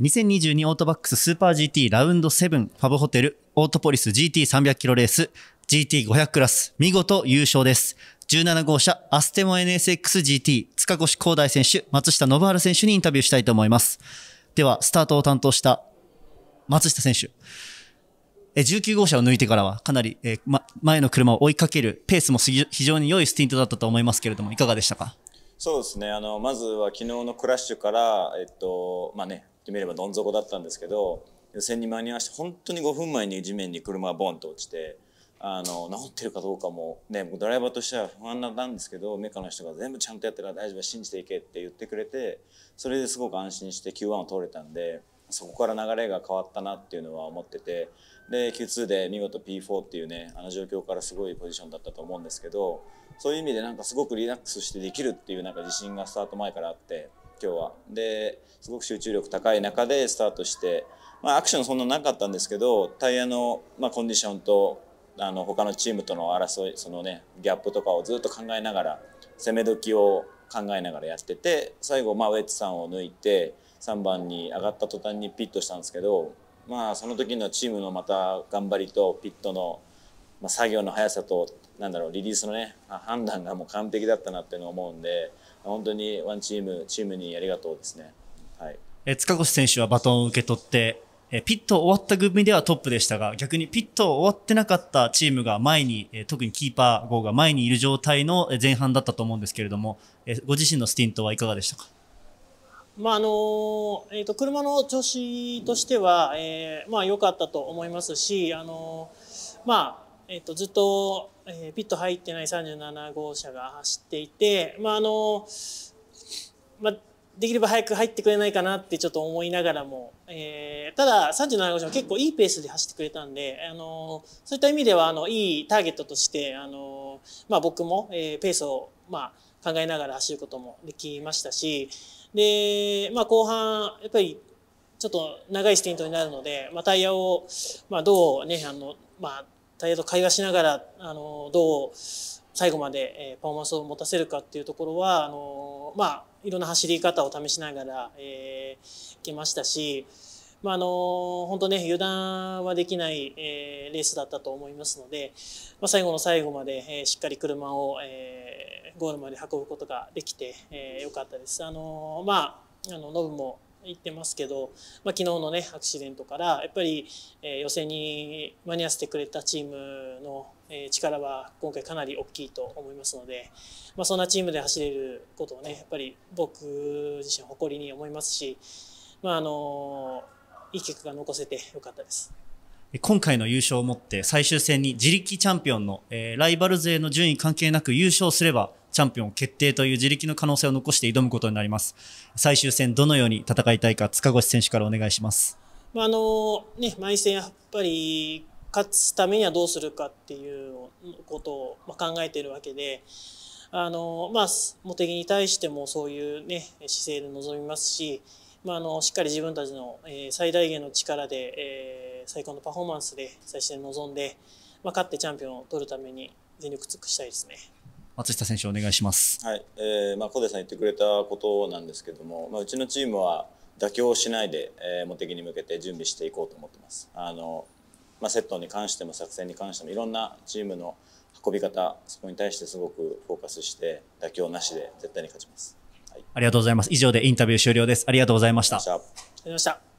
2022オートバックススーパー GT ラウンド7ファブホテルオートポリス GT300 キロレース GT500 クラス見事優勝です。17号車アステモ NSXGT 塚越光大選手、松下信春選手にインタビューしたいと思います。では、スタートを担当した松下選手。19号車を抜いてからはかなり、え前の車を追いかけるペースも非常に良いスティントだったと思いますけれどもいかがでしたかそうですねあのまずは昨日のクラッシュから、えっとまあね、ってみればどん底だったんですけど予選に間に合わせて本当に5分前に地面に車がボンと落ちてあの治ってるかどうかも、ね、僕ドライバーとしては不安なんですけどメカの人が全部ちゃんとやってるから大丈夫信じていけって言ってくれてそれですごく安心して Q1 を通れたんで。そこから流れが変わったなっていうのは思っててで Q2 で見事 P4 っていうねあの状況からすごいポジションだったと思うんですけどそういう意味でなんかすごくリラックスしてできるっていうなんか自信がスタート前からあって今日は。ですごく集中力高い中でスタートして、まあ、アクションそんななかったんですけどタイヤの、まあ、コンディションとあの他のチームとの争いその、ね、ギャップとかをずっと考えながら攻め時を考えながらやってて最後、まあ、ウェッツさんを抜いて3番に上がった途端にピットしたんですけど、まあ、その時のチームのまた頑張りとピットの作業の速さとなんだろうリリースのね判断がもう完璧だったなっていうのを思うんで本当にワンチームチームにありがとうですね、はい、え塚越選手はバトンを受け取ってえピット終わった組ではトップでしたが逆にピット終わってなかったチームが前に、え特にキーパー号が前にいる状態の前半だったと思うんですけれども、えご自身のスティントはいかがでしたかまああのえーと、車の調子としては良、えーまあ、かったと思いますし、あのまあ、えっと、ずっと、えー、ピット入ってない37号車が走っていて、まああのまあ、できれば早く入ってくれないかなってちょっと思いながらも、えー、ただ37号車は結構いいペースで走ってくれたんで、あのそういった意味ではあのいいターゲットとして、あのまあ、僕も、えー、ペースを、まあ、考えながら走ることもできましたしで、まあ、後半やっぱりちょっと長いステントになるので、まあ、タイヤを、まあ、どうねあの、まあタイヤと会話しながらあのどう最後まで、えパフォーマンスを持たせるかっていうところはあの、まあ、いろんな走り方を試しながら、えー、いけましたし、まあ、あの本当ね油断はできない、えー、レースだったと思いますので、まあ、最後の最後まで、えー、しっかり車を、えー、ゴールまで運ぶことができて良、えー、かったです。あのまああのノブも言ってますけど、まあ、昨日のねアクシデントからやっぱり、えー、予選に間に合わせてくれたチームの、えー、力は今回かなり大きいと思いますので、まあ、そんなチームで走れることをねやっぱり僕自身誇りに思いますし、まあ、あのいい結果が残せてよかったです。今回の優勝をもって最終戦に自力チャンピオンの、えー、ライバル勢の順位関係なく優勝すればチャンピオン決定という自力の可能性を残して挑むことになります。最終戦どのように戦いたいか塚越選手からお願いします。まあ、あのね毎戦やっぱり勝つためにはどうするかっていうことを考えているわけで。あのまあ、茂木に対してもそういう、ね、姿勢で臨みますし、まあ、あのしっかり自分たちの、えー、最大限の力で、えー最高のパフォーマンスで最初に臨んで、まあ、勝ってチャンピオンを取るために全力尽くしたいですね。松下選手お願いします。はい、えー、まあ小出さん言ってくれたことなんですけども、まあうちのチームは妥協しないで、えー、茂木に向けて準備していこうと思ってます。あの、まあセットに関しても作戦に関してもいろんなチームの運び方そこに対してすごくフォーカスして妥協なしで絶対に勝ちます、はい、ありがとうございます以上でインタビュー終了ですありがとうございましたありがとうございました